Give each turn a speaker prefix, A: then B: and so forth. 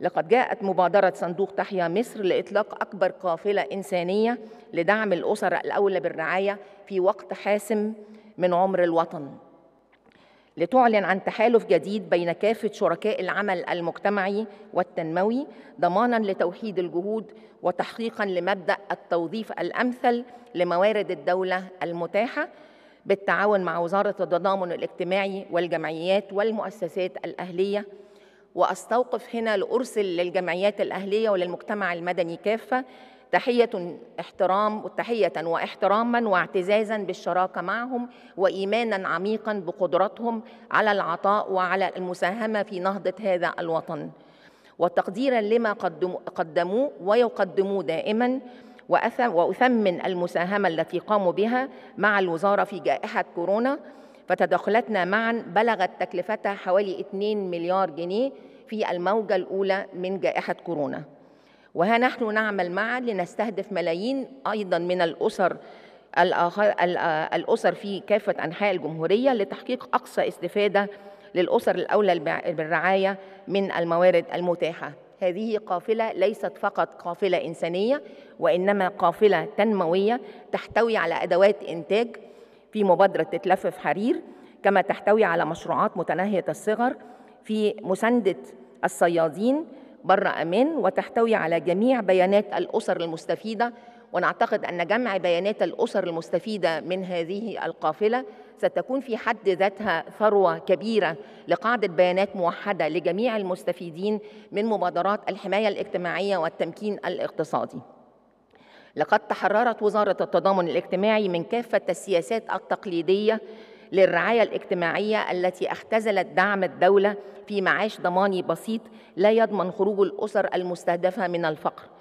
A: لقد جاءت مبادرة صندوق تحيا مصر لإطلاق أكبر قافلة إنسانية لدعم الأسر الأولى بالرعاية في وقت حاسم من عمر الوطن لتعلن عن تحالف جديد بين كافة شركاء العمل المجتمعي والتنموي ضمانا لتوحيد الجهود وتحقيقا لمبدأ التوظيف الأمثل لموارد الدولة المتاحة بالتعاون مع وزارة التضامن الاجتماعي والجمعيات والمؤسسات الأهلية واستوقف هنا لارسل للجمعيات الاهليه وللمجتمع المدني كافه تحية احترام تحية واحتراما واعتزازا بالشراكة معهم وإيمانا عميقا بقدرتهم على العطاء وعلى المساهمة في نهضة هذا الوطن وتقديرا لما قدموه ويقدموه دائما وأثمن المساهمة التي قاموا بها مع الوزارة في جائحة كورونا فتدخلاتنا معا بلغت تكلفتها حوالي 2 مليار جنيه في الموجة الأولى من جائحة كورونا وها نحن نعمل معا لنستهدف ملايين أيضا من الأسر الأسر في كافة أنحاء الجمهورية لتحقيق أقصى استفادة للأسر الأولى بالرعاية من الموارد المتاحة هذه قافلة ليست فقط قافلة إنسانية وإنما قافلة تنموية تحتوي على أدوات إنتاج في مبادرة تتلفف حرير كما تحتوي على مشروعات متناهية الصغر في مساندة الصيادين بر أمان وتحتوي على جميع بيانات الأسر المستفيدة ونعتقد أن جمع بيانات الأسر المستفيدة من هذه القافلة ستكون في حد ذاتها ثروة كبيرة لقاعدة بيانات موحدة لجميع المستفيدين من مبادرات الحماية الاجتماعية والتمكين الاقتصادي لقد تحررت وزارة التضامن الاجتماعي من كافة السياسات التقليدية للرعاية الاجتماعية التي اختزلت دعم الدولة في معاش ضماني بسيط لا يضمن خروج الأسر المستهدفة من الفقر